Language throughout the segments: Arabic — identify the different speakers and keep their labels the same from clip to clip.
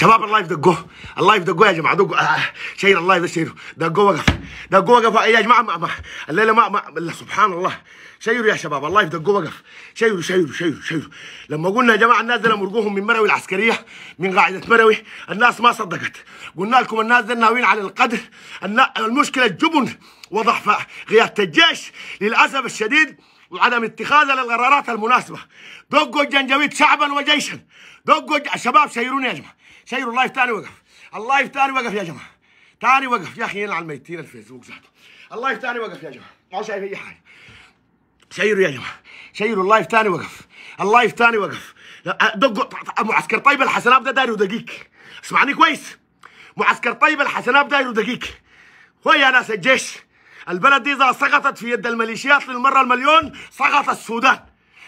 Speaker 1: شباب اللايف دقوه اللايف دقوه يا جماعه دقوا آه. آه، شير اللايف ده دقوه وقف دقوه وقف آه، يا جماعه ما ما الليله ما ما الله سبحان الله شيروا يا شباب اللايف دقوه وقف شيروا شيروا شيروا شيروا لما قلنا يا جماعه الناس دول مرقوهم من مروي العسكريه من قاعده مروي الناس ما صدقت قلنا لكم الناس دي ناويين على القدر المشكله الجبن وضعف قياده الجيش للاسف الشديد وعدم اتخاذها للقرارات المناسبه دقوا الجنجويد شعبا وجيشا دقوا الشباب شيروني يا جماعه سيروا اللايف تاني وقف اللايف تاني وقف يا جماعه تاني وقف يا اخي يلعن ميتين الفيسبوك زاد اللايف تاني وقف يا جماعه ما شايف اي حاجه سيروا يا جماعه سيروا اللايف تاني وقف اللايف تاني وقف دقوا معسكر طيب الحسن ابدا داير دقيق اسمعني كويس معسكر طيب داير ودقيق دقيق ويا ناس الجيش البلد دي اذا سقطت في يد الميليشيات للمره المليون سقط السودان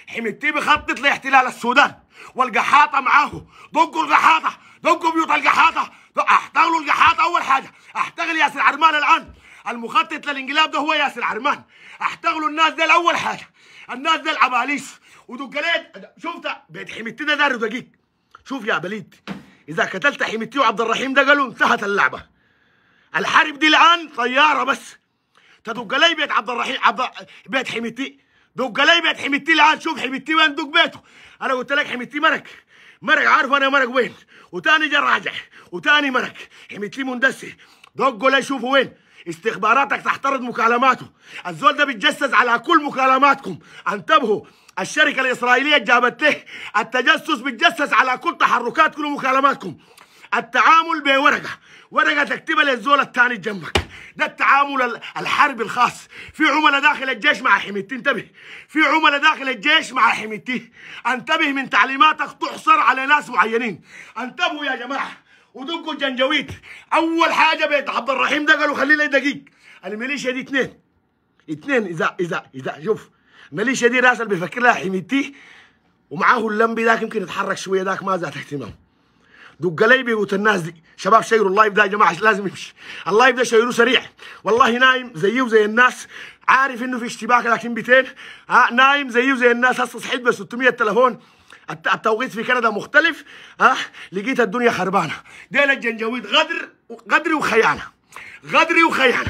Speaker 1: حميدتي بخطط لاحتلال السودان والقحاطه معاه دقوا القحاطه دقوا كمبيوتر الجحاطه احتغلوا الجحاطه اول حاجه احتغل ياسر عرمان الان المخطط للانقلاب ده هو ياسر عرمان احتغلوا الناس دي اول حاجه الناس دي العباليس ودقليت شفت بيت حميتي ده دار دقيق شوف يا بليد اذا قتلت حميتي وعبد الرحيم ده قالوا انتهت اللعبه الحرب دي الان طياره بس تدق لي بيت عبد الرحيم عبد بيت حميتي دق لي بيت حميتي الان شوف حميتي وين دق بيته انا قلت لك حميتي مرق مرق عارف انا مرق وين وتاني جا راجح وتاني ملك حميت لي مندسي دقوا لا يشوفوا وين استخباراتك تحترض مكالماته الزول ده بيتجسس على كل مكالماتكم انتبهوا الشركة الإسرائيلية جابت له التجسس بيتجسس على كل تحركاتكم ومكالماتكم التعامل بورقه ورقه تكتبها للزول الثاني جنبك ده التعامل الحربي الخاص في عملاء داخل الجيش مع حميتي انتبه في عملاء داخل الجيش مع حميتي انتبه من تعليماتك تحصر على ناس معينين انتبهوا يا جماعه ودقوا الجنجويت اول حاجه بيت عبد الرحيم ده قالوا خلي لي دقيق الميليشيا دي اثنين اثنين اذا اذا اذا شوف الميليشيا دي راسل بيفكر لها حميتي ومعاه اللمبي ذاك يمكن يتحرك شويه ذاك ما ذات اهتمام دق قليبي الناس دي شباب شيروا اللايف ده يا جماعه لازم يمشي اللايف ده شيروه سريع والله نايم زيه وزي الناس عارف انه في اشتباك لكن بيتين آه نايم زيه وزي الناس هسه صحيت ب 600 تليفون التوقيت في كندا مختلف ها آه لقيت الدنيا خربانه ديل الجنجويد غدر غدري وخيانه غدري وخيانه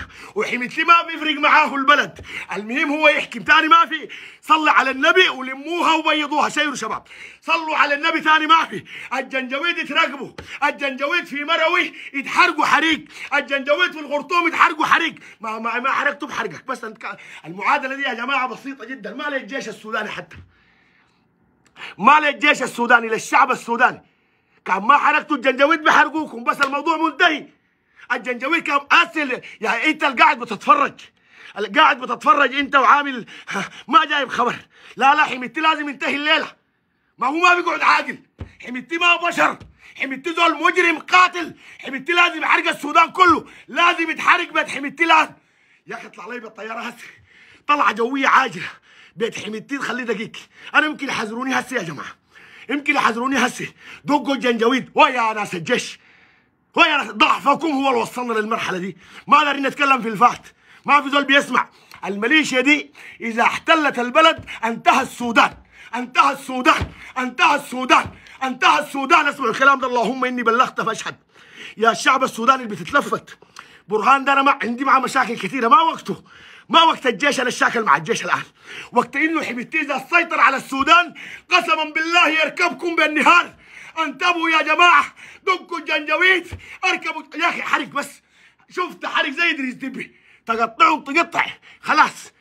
Speaker 1: لي ما بيفرق معاه البلد المهم هو يحكم تاني ما في صلى على النبي ولموها وبيضوها سيروا شباب صلوا على النبي تاني ما في الجنجويد يتراقبوا الجنجويد في مروي يتحرقوا حريق الجنجويد في الخرطوم يتحرقوا حريق ما ما, ما حرقته بحرقك بس انت المعادله دي يا جماعه بسيطه جدا ما للجيش السوداني حتى ما للجيش السوداني للشعب السوداني كان ما حرقتوا الجنجويد بحرقوكم بس الموضوع منتهي الجنجويل كان مقاتل يعني انت اللي قاعد بتتفرج قاعد بتتفرج انت وعامل ما جايب خبر لا لا حميتي لازم ينتهي الليله ما هو ما بيقعد عاقل حميتي ما بشر حميتي زول مجرم قاتل حميتي لازم يحرق السودان كله لازم يتحرق بيت حميتي لازم يا اخي اطلع لي بالطياره هسه طلعه جويه عاجله بيت حميتي خليه دقيق انا يمكن يحذروني هسه يا جماعه يمكن يحذروني هسه دقوا الجنجويد ويا ناس الجيش ضعفكم هو اللي وصلنا للمرحله دي ما قدرنا نتكلم في الفحت ما في زول بيسمع الميليشيا دي اذا احتلت البلد انتهى السودان انتهى السودان انتهى السودان انتهى السودان اسمعوا الكلام ده اللهم اني بلغت فاشهد يا الشعب السوداني اللي بتتلفت برهان ده انا ما عندي معاه مشاكل كثيره ما وقته ما وقت الجيش انا الشاكل مع الجيش الان وقت انه حبيتيزا سيطر على السودان قسما بالله يركبكم بالنهار انتبهوا يا جماعه دقوا الجنجويت اركبوا يا اخي حرق بس شفت حرق زي ادريس دبي تقطعوا تقطع خلاص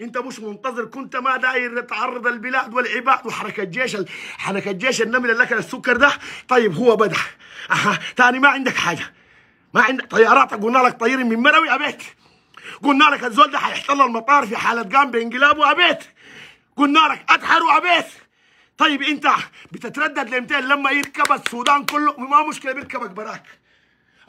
Speaker 1: انت مش منتظر كنت ما داير تعرض البلاد والعباد وحركه جيش حركه جيش النمل اللي اكل السكر ده طيب هو بدا اها ثاني ما عندك حاجه ما عندك طيارات قلنا لك طيري من مروي ابيت قلنا لك الزول ده حيحتل المطار في حاله قام بانقلاب ابيت قلنا لك اتحروا ابيت طيب انت بتتردد لمتين لما يركب السودان كله ما مشكله بيركبك براك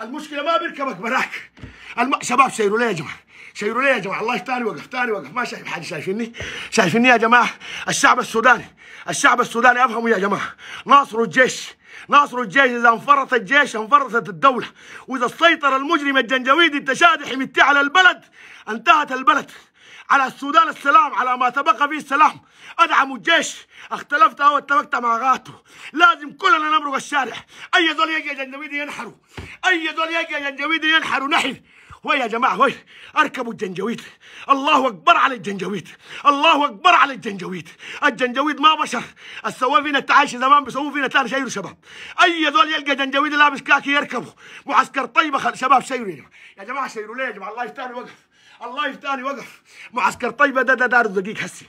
Speaker 1: المشكله ما بيركبك براك الم... شباب شيروا يا جماعه شيروا يا جماعه الله تاني وقف تاني وقف ما شايف حد شايفني شايفني يا جماعه الشعب السوداني الشعب السوداني افهموا يا جماعه ناصروا الجيش ناصروا الجيش اذا انفرط الجيش انفرطت الدوله واذا سيطر المجرم الجنجويدي التشادح متي على البلد انتهت البلد على السودان السلام على ما تبقى فيه السلام أدعم الجيش اختلفت أو اتفقت مع غاتو لازم كلنا نبرق الشارع أي ذول يجي جنجويدي ينحروا أي ذول يجي جنجويدي ينحروا نحن وي يا جماعة وي أركبوا الجنجويد الله أكبر على الجنجويد الله أكبر على الجنجويد الجنجويد ما بشر السوا فينا التعايش زمان بيسووا فينا ثاني شيروا شباب أي ذول يلقى جنجويد لابس كاكي يركبوا معسكر طيبة شباب شيروا يا جماعة شيروا ليه يا جماعة الله يستاهل وقف الله يفتاني وقف معسكر طيبه ده ده دار دقيق هسي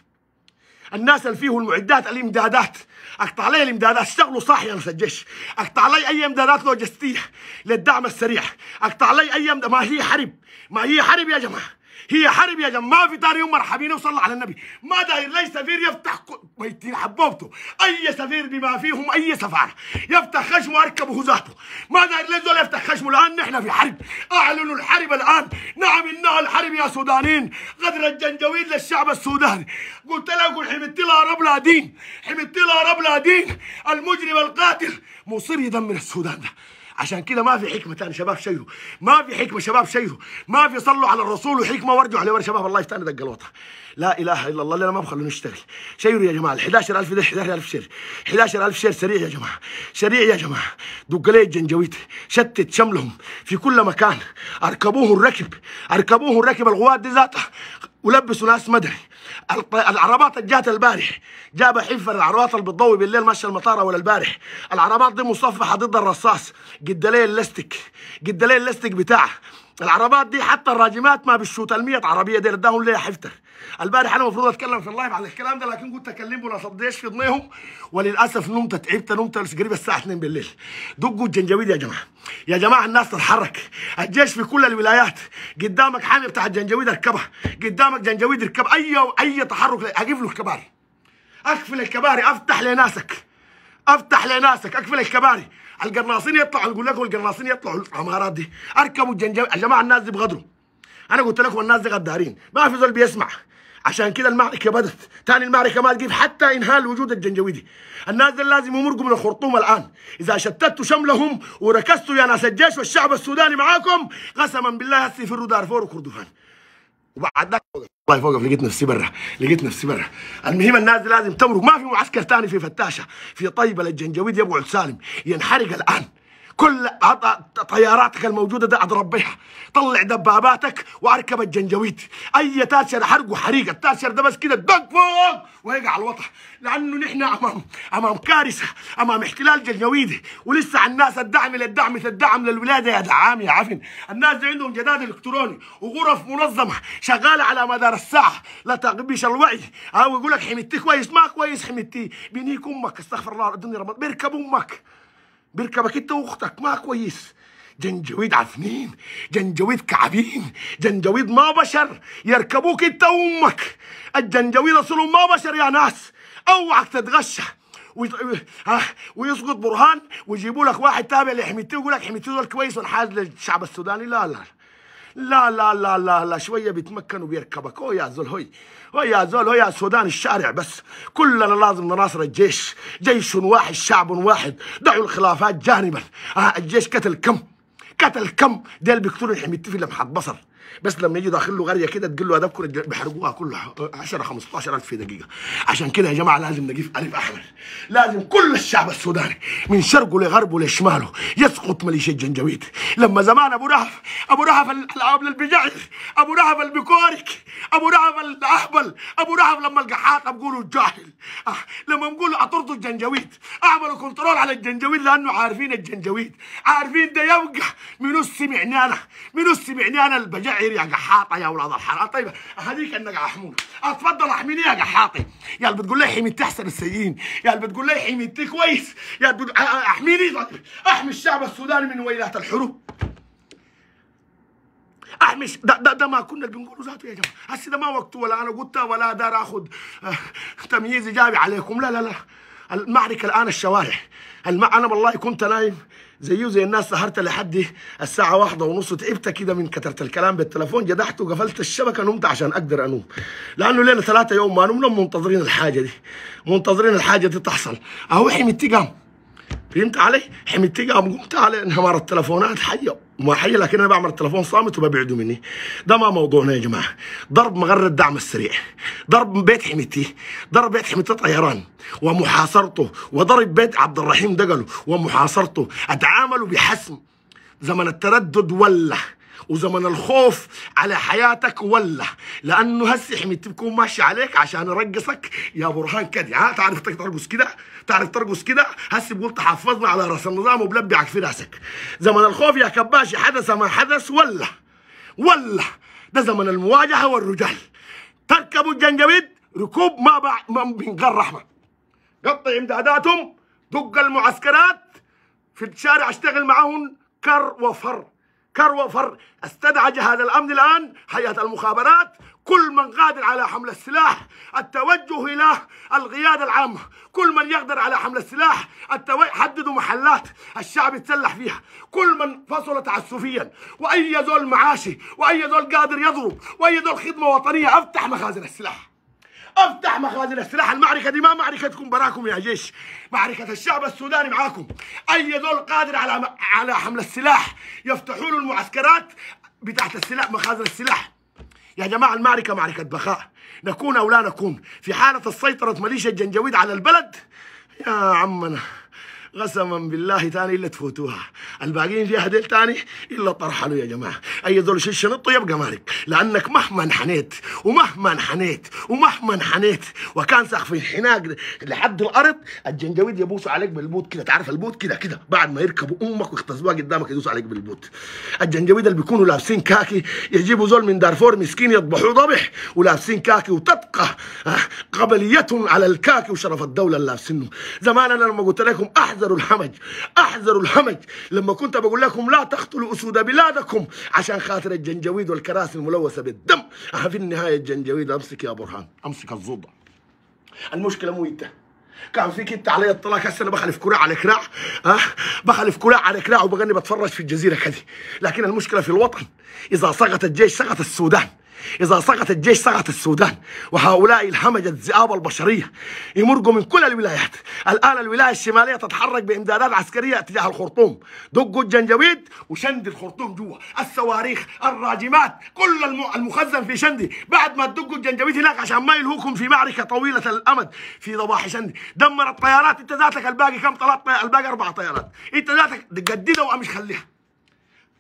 Speaker 1: الناس اللي فيه المعدات الامدادات اقطع لي الامدادات اشتغلوا صاحي يا الجيش اقطع لي اي امدادات لوجستيه للدعم السريع اقطع لي اي امدادات ما هي حرب ما هي حرب يا جماعه هي حرب يا جماعه ما في تاني يوم مرحبين وصلى على النبي ما داير لي سفير يفتح بيتين حبوبته اي سفير بما فيهم اي سفاره يفتح خشمه اركبه ذاته ما داير لي زول يفتح خشمه الان نحن في حرب اعلنوا الحرب الان نعم انها الحرب يا سودانيين غدر الجنجويد للشعب السوداني قلت لكم حمدت لها رب لا دين حمدت لها رب لا دين المجرم القاتل مصير يدمر السودان ده عشان كده ما في حكمه ثاني شباب شيلوا ما في حكمه شباب شيلوا ما في صلوا على الرسول وحكمه وارجعوا على شباب الله يفتح دق الوطن لا اله الا الله اللي انا ما بخلوه نشتغل شيلوا يا جماعه ال 11000 ده 11000 شير 11000 شير سريع يا جماعه سريع يا جماعه دق لي الجنجويت شتت شملهم في كل مكان اركبوه الركب اركبوه الركب الغوات دي ذاتها ولبسوا ناس مدري العربات جات البارح جاب حفر العربات اللي بتضوي بالليل ماشيه المطار ولا البارح العربات دي مصفحه ضد الرصاص قد ليه اللاستيك قد ليه اللاستيك بتاعه العربات دي حتى الراجمات ما بالشوت ال عربيه دي اداهم ليه حفتر البارح انا المفروض اتكلم في اللايف على الكلام ده لكن قلت اكلمه ولا صديش في ضنيهم وللاسف نمت تعبت نمت قريب الساعه 2 بالليل دقوا الجنجويد يا جماعه يا جماعه الناس تتحرك الجيش في كل الولايات قدامك حامي بتاع الجنجويد اركبها قدامك جنجويد اركب اي اي تحرك اجيب له الكباري اقفل الكباري افتح لناسك افتح لناسك اقفل الكباري القرناصين يطلعوا نقول لكم القرناصين يطلعوا العمارات دي اركبوا الجنجبيل يا جماعه الناس دي بغدروا انا قلت لكم الناس دي غدارين ما في زول بيسمع عشان كده المعركه بدت ثاني المعركه ما تجيب حتى انهاء الوجود دي الناس دي لازم يمرقوا من الخرطوم الان اذا شتتوا شملهم وركزتوا يا ناس الجيش والشعب السوداني معاكم قسما بالله هسي فروا دارفور وكردفان وبعد الله والله فوقف لقيت نفسي برا لقيت نفسي برا المهم الناس دي لازم تمرق ما في معسكر ثاني في فتاشه في طيبه للجنجويد يا ابو سالم ينحرق الان كل طياراتك الموجوده ده اضربيها طلع دباباتك واركب الجنجويت اي تاسر حرق وحريق التاسر ده بس كده دق فوق ويقع على الوطح لانه نحن امام امام كارثه امام احتلال جنجويدي ولسه الناس الدعم للدعم الدعم للولاده يا دعام يا عفن الناس دي عندهم جداد الكتروني وغرف منظمه شغاله على مدار الساعه لا تغبيش الوعي او يقول لك حميتي كويس ما كويس حميتي بنيك امك استغفر الله الدنيا رمضان بيركب امك بيركبك انت واختك ما كويس جنجويد عفنين جنجويد كعبين جنجويد ما بشر يركبوك انت وامك الجنجويد اصلهم ما بشر يا ناس اوعك تتغشى ويسقط برهان ويجيبوا لك واحد تابع لحميتي ويقول لك حميتي دول كويس والحاج للشعب السوداني لا لا لا لا لا لا لا شويه بيتمكن وبيركبك او يا زول هوي هوي يا زول هوي يا سودان الشارع بس كلنا لازم نناصر الجيش جيش واحد شعب واحد دعوا الخلافات جانبا آه الجيش قتل كم قتل كم ديل بيقتلوا الحميد في لمحة بصر بس لما يجي داخل له غريه كده تقول له اهدافكم بيحرقوها كلها 10 15000 في دقيقه عشان كده يا جماعه لازم نجيب الف احمر لازم كل الشعب السوداني من شرقه لغربه لشماله يسقط مليشيا الجنجويد لما زمان ابو رهف ابو رهف العابل البجعي ابو رهف البكورك ابو رهف الاحبل ابو رهف لما القحاط بقولوا الجاهل أه. لما نقول اطردوا الجنجويد اعملوا كنترول على الجنجويد لانه عارفين الجنجويد عارفين ده يوقع منو سمعنانا منو انا البجعي عير يا قحاطه يا اولاد الحرام طيب هذيك انك احمون اتفضل احميني يا جحاطي يا اللي بتقول لي حميتي احسن السيئين يا اللي بتقول لي حميتي كويس يا بتقول احميني طيب. احمي الشعب السوداني من ويلات الحروب احمي ده, ده, ده ما كنا بنقوله ذاته يا جماعه هسه ده ما وقته ولا انا قلتها ولا دار اخذ آه، تمييز ايجابي عليكم لا لا لا المعركه الان الشوارع الم... انا والله كنت نايم زيه زي الناس سهرت لحد الساعه واحدة ونص تعبت كده من كثره الكلام بالتليفون جدحت وقفلت الشبكه نمت عشان اقدر انوم لانه لنا ثلاثة يوم ما نمنا منتظرين الحاجه دي منتظرين الحاجه دي تحصل اهو حمدتي قام فهمت علي حمدتي قام قمت علي انهار التليفونات حيه ما حي لكن انا بعمل التليفون صامت وببعدوا مني ده ما موضوعنا يا جماعه ضرب مغر الدعم السريع ضرب بيت حميتي ضرب بيت حميتي طيران ومحاصرته وضرب بيت عبد الرحيم دقلو ومحاصرته اتعاملوا بحسم زمن التردد ولا وزمن الخوف على حياتك ولا لانه هسه حميد بكون ماشي عليك عشان ارقصك يا برهان كدي ها تعرف ترقص كده تعرف ترقص كده هسه بقول تحفظنا على راس النظام وبلبعك في راسك زمن الخوف يا كباشي حدث ما حدث ولا ولا ده زمن المواجهه والرجال تركبوا الجنجبيد ركوب ما بع... ما بينقر رحمه قطع امداداتهم دق المعسكرات في الشارع اشتغل معاهم كر وفر كروة وفر استدعى جهاز الأمن الآن هيئة المخابرات كل من قادر على حمل السلاح التوجه إلى القيادة العامة كل من يقدر على حمل السلاح التو... حددوا محلات الشعب يتسلح فيها كل من فصل تعسفيا وأي زول معاشي وأي زول قادر يضرب وأي زول خدمة وطنية أفتح مخازن السلاح افتح مخازن السلاح المعركه دي ما معركتكم براكم يا جيش معركه الشعب السوداني معاكم اي دول قادر على على حمل السلاح يفتحوا له المعسكرات بتاعت السلاح مخازن السلاح يا جماعه المعركه معركه بخاء نكون او لا نكون في حاله السيطره ميليشيا الجنجويد على البلد يا عمنا قسما بالله تاني الا تفوتوها الباقيين فيها ديل تاني الا طرحلوا يا جماعه اي ذول شيل شنطه يبقى مالك لانك مهما انحنيت ومهما انحنيت ومهما انحنيت وكان سقف الحناق لحد الارض الجنجويد يبوسوا عليك بالبوت كده تعرف البوت كده كده بعد ما يركبوا امك ويختصبوها قدامك يدوسوا عليك بالبوت الجنجويد اللي بيكونوا لابسين كاكي يجيبوا زول من دارفور مسكين يطبحوه ضبح ولابسين كاكي وتبقى آه، قبليتهم على الكاكي وشرف الدوله اللي لابسينه زمان انا لما قلت لكم احزن احذروا الحمج احذروا الحمج لما كنت بقول لكم لا تقتلوا اسود بلادكم عشان خاطر الجنجويد والكراسي الملوثه بالدم في النهايه الجنجويد امسك يا برهان امسك الزوضه المشكله مو انت كان فيك انت علي الطلاق هسه انا بخلف كراع على كراع ها أه؟ بخلف كراع على كراع وبغني بتفرج في الجزيره كذي لكن المشكله في الوطن اذا سقط الجيش سقط السودان إذا سقط الجيش سقط السودان وهؤلاء الهمجة الذئاب البشرية يمرقوا من كل الولايات الآن الولاية الشمالية تتحرك بإمدادات عسكرية تجاه الخرطوم دقوا الجنجويد وشند الخرطوم جوا الصواريخ الراجمات كل المخزن في شندي بعد ما تدقوا الجنجويد هناك عشان ما يلهوكم في معركة طويلة الأمد في ضواحي شندي دمر الطيارات أنت ذاتك الباقي كم طلعت الباقي أربع طيارات أنت ذاتك قددها وأمش خليها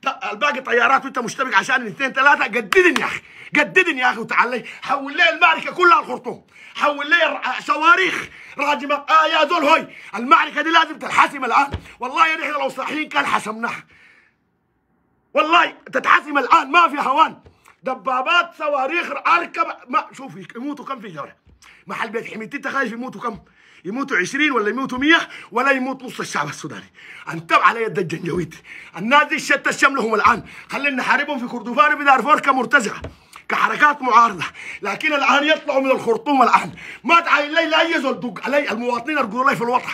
Speaker 1: الباقي طيارات وانت مشتبك عشان الاثنين ثلاثه قددني يا اخي قددني يا اخي وتعالي حول لي المعركه كلها الخرطوم حول لي صواريخ راجمه اه يا زول هوي المعركه دي لازم تنحسم الان والله نحن يعني لو صاحيين كان حسمناها والله تتحسم الان ما في هوان دبابات صواريخ اركب ما شوف يموتوا كم في جوره محل بيت حميد انت خايف يموتوا كم يموتوا 20 ولا يموتوا 100 ولا يموت نص الشعب السوداني انتم على يد الجنجويد الناس دي شتى شملهم الان خلينا نحاربهم في كردفان وفي دارفور كمرتزعه كحركات معارضه لكن الان يطلعوا من الخرطوم الان ما تعاين لي لا اي زول دق علي المواطنين يرقدوا لي في الوطن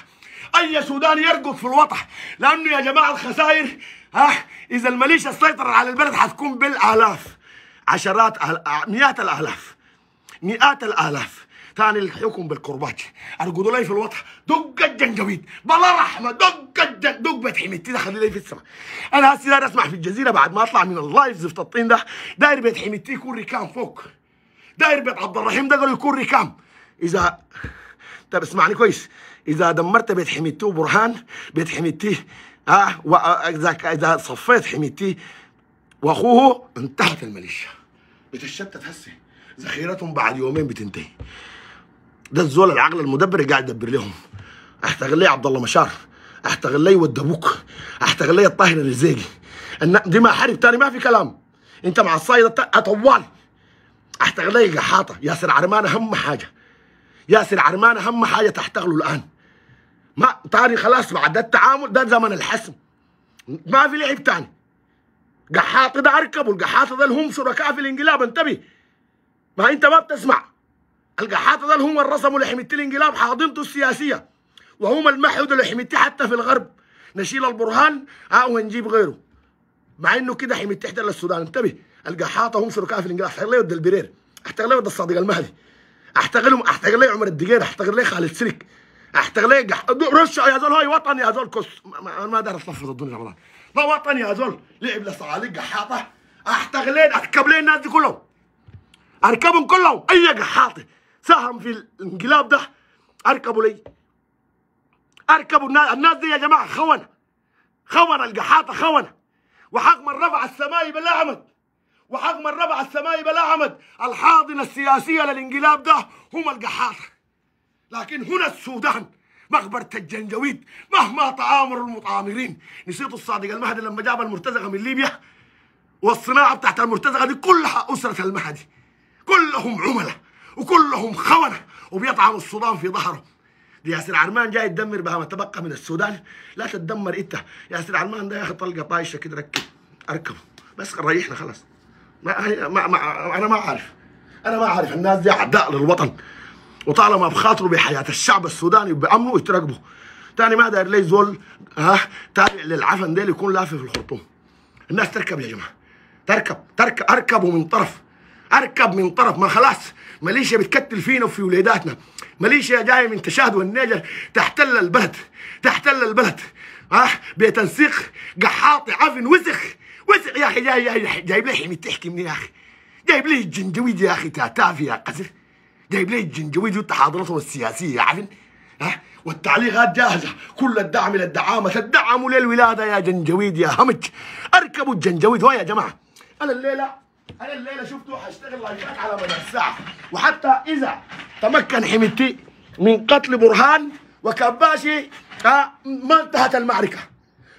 Speaker 1: اي سوداني يرقد في الوطن لانه يا جماعه الخسائر ها اذا الميليشيا سيطرت على البلد حتكون بالالاف عشرات آل... مئات الالاف مئات الالاف تاني الحكم بالكرباج ارقدوا لي في الوطح دق الجنجويد بلا رحمه دق الجن دق بيت خلي لي في السماء انا هسي داير اسمع في الجزيره بعد ما اطلع من اللايف زفت الطين ده داير بيت حميتي يكون ركام فوق داير بيت عبد الرحيم ده قالوا يكون ركام اذا طب اسمعني كويس اذا دمرت بيت حميتي وبرهان بيت حميتي ها آه واذا آه، اذا صفيت حميتي واخوه انتهت الميليشيا بتتشتت هسه ذخيرتهم بعد يومين بتنتهي ده الزول العقل المدبر قاعد يدبر لهم احتغل لي عبد الله مشار احتغل لي ود ابوك احتغل لي الطاهر الرزيقي دي ما حرب تاني ما في كلام انت مع الصايد طوال احتغل لي قحاطه ياسر عرمان اهم حاجه ياسر عرمان اهم حاجه تحتغله الان ما تاني خلاص بعد ده التعامل ده زمن الحسم ما في لعب تاني قحاط ده اركبه القحاط ده هم شركاء في الانقلاب انتبه ما انت ما بتسمع القحاطه ده هم اللي رسموا الانقلاب حاضنته السياسيه وهم اللي حميت حتى في الغرب نشيل البرهان ها ونجيب غيره مع انه كده حميت احتل السودان انتبه القحاطه هم شركاء في الانقلاب احتغل ليه البرير احتغل ليه الصادق المهدي احتغلهم احتغل ليه عمر الدقير احتغل ليه خالد سلك احتغل ليه رش رشا يا زول هاي وطن يا زول كس ما, ما دار اصفر الدنيا رمضان ده وطن يا زول لعب لصالح قحاطه ليه اركب ليه الناس دي كلهم اركبهم كلهم اي قحاطه ساهم في الانقلاب ده اركبوا لي اركبوا الناس الناس دي يا جماعه خونه خونه القحاطه خونه وحق من رفع السماي بلا عمد وحق من رفع السماي بلا عمد الحاضنه السياسيه للانقلاب ده هم القحاطه لكن هنا السودان مقبرة الجنجويد مهما تعامر المتعامرين نسيتوا الصادق المهدي لما جاب المرتزقة من ليبيا والصناعة بتاعت المرتزقة دي كلها أسرة المهدي كلهم عملاء وكلهم خونه وبيطعنوا السودان في ظهره ياسر عرمان جاي يدمر بها ما تبقى من السودان لا تدمر انت ياسر عرمان ده يا اخي طلقه طايشه كده ركب اركب بس ريحنا خلاص ما, ما, ما انا ما عارف انا ما عارف الناس دي اعداء للوطن وطالما بخاطروا بحياه الشعب السوداني وبامنه يتراقبوا تاني ما داير لي زول ها تابع للعفن ديل يكون لافف في الخرطوم الناس تركب يا جماعه تركب تركب اركبوا من طرف اركب من طرف ما خلاص ماليشيا بتكتل فينا وفي ولاداتنا ماليشيا جايه من تشاد والنيجر تحتل البلد تحتل البلد ها أه؟ بتنسيق قحاطي عفن وسخ وسخ يا اخي جاي جاي جايب لي حمي تحكي مني يا اخي جايب لي الجنجويد يا اخي تافي يا قزر جايب لي الجنجويد وانت حاضرته السياسيه يا عفن ها والتعليقات جاهزة كل الدعم للدعامة تدعموا للولادة يا جنجويد يا همج أركبوا الجنجويد هو يا جماعة أنا الليلة انا الليله شفته هشتغل لايفات على مدى الساعه وحتى اذا تمكن حميدتي من قتل برهان وكباشي ما انتهت المعركه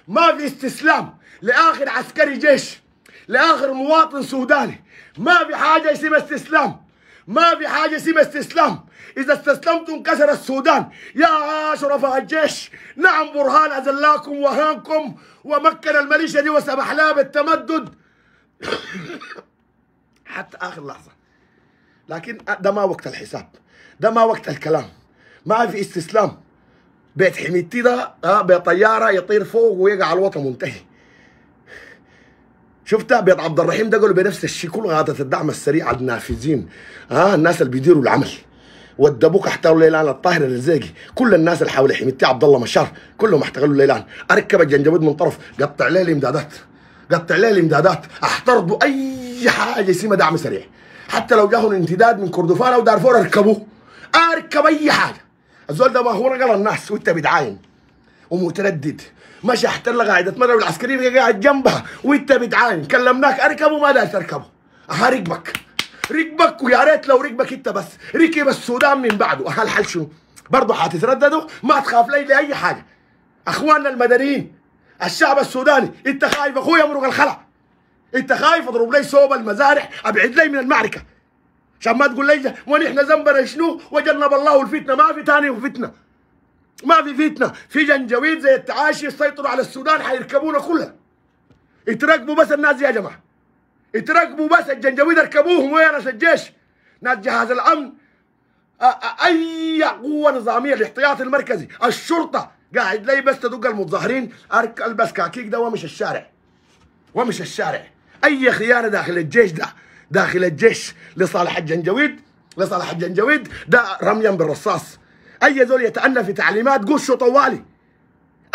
Speaker 1: ما في استسلام لاخر عسكري جيش لاخر مواطن سوداني ما في حاجه اسمها استسلام ما في حاجه اسمها استسلام اذا استسلمتم انكسر السودان يا شرفاء الجيش نعم برهان اذلاكم وهانكم ومكن الميليشيا دي وسمح لها بالتمدد حتى اخر لحظه لكن ده ما وقت الحساب ده ما وقت الكلام ما في استسلام بيت حميدتي ده آه، بطياره يطير فوق ويقع على الوطن منتهي شفتها بيت عبد الرحيم ده قالوا بنفس الشيء كل غاده الدعم السريع على النافذين ها آه، الناس اللي بيديروا العمل ودبوك احتلوا ليلان الطاهر الرزاقي كل الناس اللي حول حميدتي عبد الله مشار كلهم احتلوا ليلان اركب الجنجبود من طرف قطع ليه الامدادات قطع لي الامدادات احترضوا اي حاجه يسمى دعم سريع حتى لو جاهم امتداد من كردفان او دارفور اركبوه اركب اي حاجه الزول ده ما هو رجل الناس وانت بتعاين ومتردد مشى احتل قاعدة مدرب العسكرية قاعد جنبها وانت بتعاين كلمناك اركبه ما داير تركبه هركبك ركبك ويا ريت لو ركبك انت بس ركب السودان من بعده الحل شنو برضه حتترددوا ما تخاف لي لاي حاجه اخواننا المدنيين الشعب السوداني انت خايف اخويا مرق الخلع انت خايف اضرب لي صوب المزارع ابعد لي من المعركه عشان ما تقول لي ونحن زنبنا شنو وجنب الله الفتنه ما في ثاني فتنه ما في فتنه في جنجويد زي التعاشي يسيطروا على السودان حيركبونا كلها اتركبوا بس الناس يا جماعه اتركبوا بس الجنجويد اركبوهم ويا ناس الجيش ناس جهاز الامن اي قوه نظاميه الاحتياطي المركزي الشرطه قاعد لي بس تدق المتظاهرين البس كاكيك ده وامشي الشارع وامشي الشارع اي خيانه داخل الجيش ده داخل الجيش لصالح الجنجويد لصالح الجنجويد ده رميا بالرصاص اي زول يتأنى في تعليمات قشوا طوالي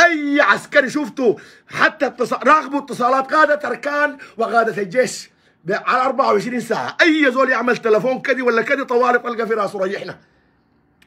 Speaker 1: اي عسكري شفته حتى اتصال راقبوا اتصالات قاده اركان وقاده الجيش على 24 ساعه اي زول يعمل تلفون كدي ولا كدي طوالي طلقه في راسه ريحنا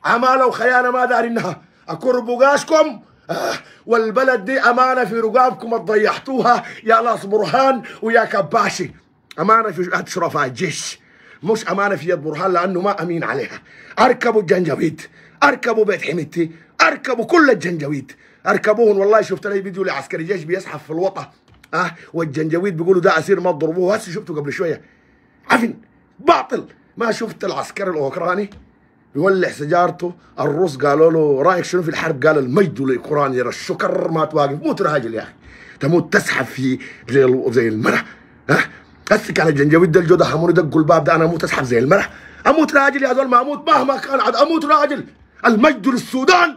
Speaker 1: عماله وخيانه ما داري انها اكربوا قاشكم آه والبلد دي امانه في رقابكم ضيعتوها يا ناس برهان ويا كباشي امانه في اشرفاء الجيش مش امانه في يد برهان لانه ما امين عليها اركبوا الجنجويد اركبوا بيت حميدتي اركبوا كل الجنجويد اركبوهم والله شفت لي فيديو لعسكري جيش بيزحف في الوطا اه والجنجويد بيقولوا ده اسير ما تضربوه هسه شفته قبل شويه عفن باطل ما شفت العسكري الاوكراني يولع سجارته الروس قالوا له رايك شنو في الحرب قال المجد لاوكرانيا الشكر ما تواقف موت راجل يا اخي تموت تسحب في زي زي المرح ها اسك على الجنجويد ده الجودة حموني دقوا الباب ده أنا أموت أسحب زي المرح أموت راجل يا دول ما أموت مهما كان عاد أموت راجل المجد للسودان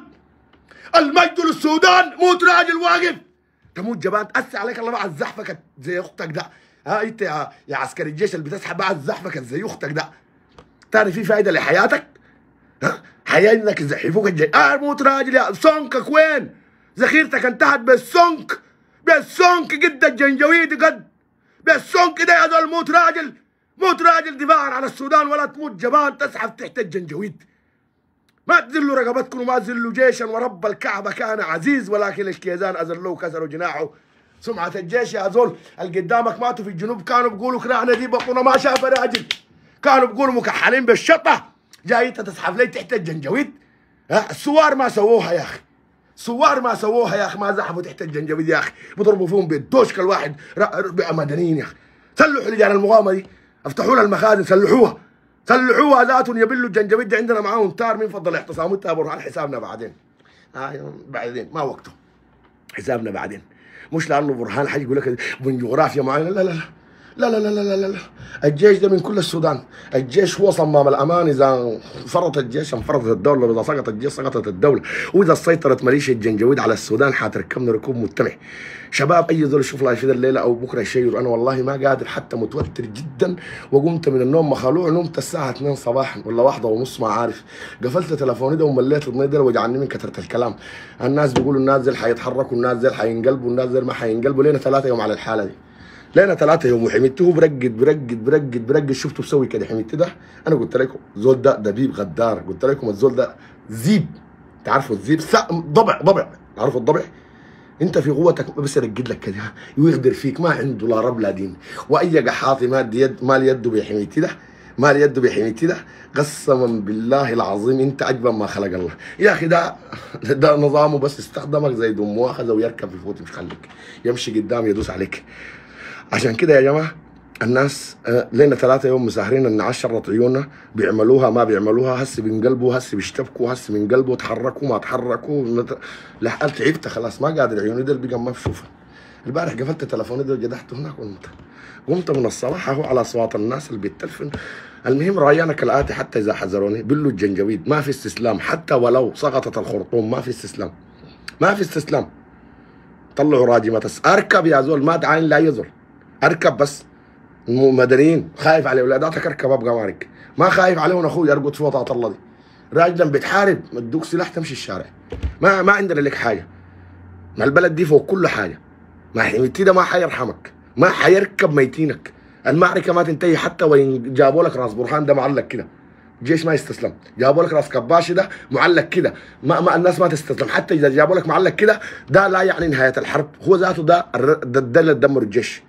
Speaker 1: المجد للسودان موت راجل واقف تموت جبان تأسي عليك الله بعد زحفك زي أختك ده ها أنت يا, يا عسكري الجيش اللي بتسحب بعد زحفك زي أختك ده تعرف في فايدة لحياتك حيانك انك يزحفوك الجاي اه موت راجل يا سونكك وين ذخيرتك انتهت بالسونك بالسونك قد الجنجويد قد بالسونك ده يا دول موت راجل موت راجل دفاعا على السودان ولا تموت جبان تزحف تحت الجنجويد ما تذلوا رقبتكم وما تذلوا جيشا ورب الكعبة كان عزيز ولكن الكيزان أذلوه كسروا جناحه سمعة الجيش يا زول اللي قدامك ماتوا في الجنوب كانوا بيقولوا كراعنا دي بطنة ما شاف راجل كانوا بيقولوا مكحلين بالشطة جاي انت تسحب لي تحت الجنجويد ها السوار ما سووها يا اخي سوار ما سووها يا اخي ما زحفوا تحت الجنجويد يا اخي بضربوا فيهم بالدوش كل واحد مدنيين يا اخي سلحوا لجان المغامره دي افتحوا لها المخازن سلحوها سلحوها ذات يبلوا الجنجويد دي عندنا معاهم تار من فضل الاعتصام انت على حسابنا بعدين آه بعدين ما وقته حسابنا بعدين مش لانه برهان حيقول لك من جغرافيا معينه لا لا لا لا لا لا لا لا لا الجيش ده من كل السودان الجيش هو صمام الامان اذا فرط الجيش انفرطت الدوله واذا سقط الجيش سقطت الدوله واذا سيطرت مليشيا الجنجويد على السودان حتركبنا ركوب مجتمع شباب اي زول يشوف لايف الليله او بكره شيء انا والله ما قادر حتى متوتر جدا وقمت من النوم مخلوع نمت الساعه 2 صباحا ولا واحده ونص ما عارف قفلت تلفوني ده ومليت ده وجعني من كثره الكلام الناس بيقولوا الناس زي حيتحركوا الناس زي حينقلبوا الناس زي ما حينقلبوا لينا ثلاثه يوم على الحاله دي انا ثلاثه يوم وحميته برقد برقد برقد برقد شفته بسوي كده حميته ده انا قلت لكم زول ده دبيب غدار قلت لكم الزول ده زيب تعرفوا الزيب ضبع ضبع تعرفوا الضبع انت في قوتك بس يرقد لك كده ويغدر فيك ما عنده لا رب لا دين واي قحاطي مال يد مال يده بحميتي ده مال يده بحميتي ده قسما بالله العظيم انت اجمل ما خلق الله يا اخي ده ده نظامه بس استخدمك زي دم مؤاخذه ويركب في فوت مش خليك يمشي قدام يدوس عليك عشان كده يا جماعه الناس آه، لنا ثلاثة يوم مسهرين ان عشرة عيوننا بيعملوها ما بيعملوها هسي بينقلبوا هسي بيشتبكوا هسي بينقلبوا تحركوا ما تحركوا لحال تعبت خلاص ما قادر عيوني ديل بقى ما بشوفها البارح قفلت تلفوني ديل قدحت هناك وقمت قمت من الصباح اهو على اصوات الناس اللي بتلفن المهم رايانا كالآتي حتى إذا حذروني بلوا الجنجويد ما في استسلام حتى ولو سقطت الخرطوم ما في استسلام ما في استسلام طلعوا راجمة أركب يا زول ما تعاين لا يزول اركب بس مدنيين خايف على ولاداتك اركب ابقى مارك ما خايف عليهم اخوي ارقد في وطاط الله دي راجلا بتحارب مدوك سلاح تمشي الشارع ما ما عندنا لك حاجه ما البلد دي فوق كل حاجه ما حيمتي ده ما حيرحمك ما حيركب ميتينك المعركه ما تنتهي حتى وان جابوا لك راس برهان ده معلق كده الجيش ما يستسلم جابوا لك راس كباش ده معلق كده ما, ما الناس ما تستسلم حتى اذا جابوا لك معلق كده ده لا يعني نهايه الحرب هو ذاته ده ده اللي دمر الجيش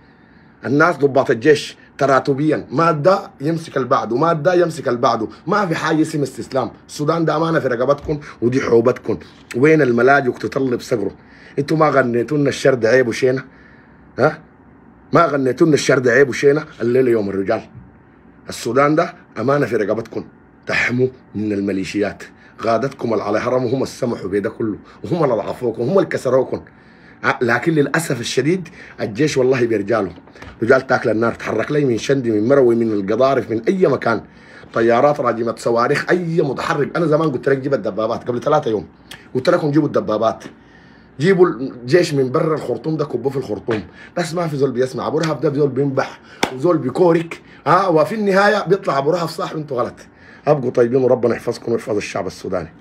Speaker 1: الناس ضباط الجيش تراتبيا ماده يمسك البعض وماده يمسك البعض ما في حاجه اسمها استسلام السودان ده امانه في رقبتكم ودي حوبتكم وين الملاجئ تطلب صقره انتوا ما غنيتوا لنا الشرد عيب وشينا ها ما غنيتوا لنا الشرد عيب وشينا الليله يوم الرجال السودان ده امانه في رقبتكم تحموا من الميليشيات غادتكم على هرم وهم السمحوا بيده كله وهم اللي ضعفوكم وهم اللي كسروكم آه، لكن للاسف الشديد الجيش والله بيرجع رجال تاكل النار تحرك لي من شندي من مروي من القضارف من اي مكان طيارات راجمه صواريخ اي متحرك انا زمان قلت لك جيب الدبابات قبل ثلاثة يوم قلت لكم جيبوا الدبابات جيبوا الجيش من برا الخرطوم ده كبوه في الخرطوم بس ما في زول بيسمع ابو رهف ده زول بينبح وزول بيكورك ها وفي النهايه بيطلع ابو رهف صح وانتوا غلط ابقوا طيبين وربنا يحفظكم ويحفظ الشعب السوداني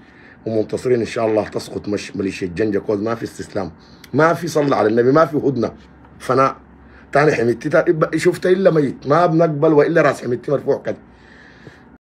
Speaker 1: ومنتصرين ان شاء الله تسقط مش ميليشيا جنجا كوز ما في استسلام ما في صلى على النبي ما في هدنه فناء تاني حميتي شفت الا ميت ما بنقبل والا راس حميتي مرفوع كده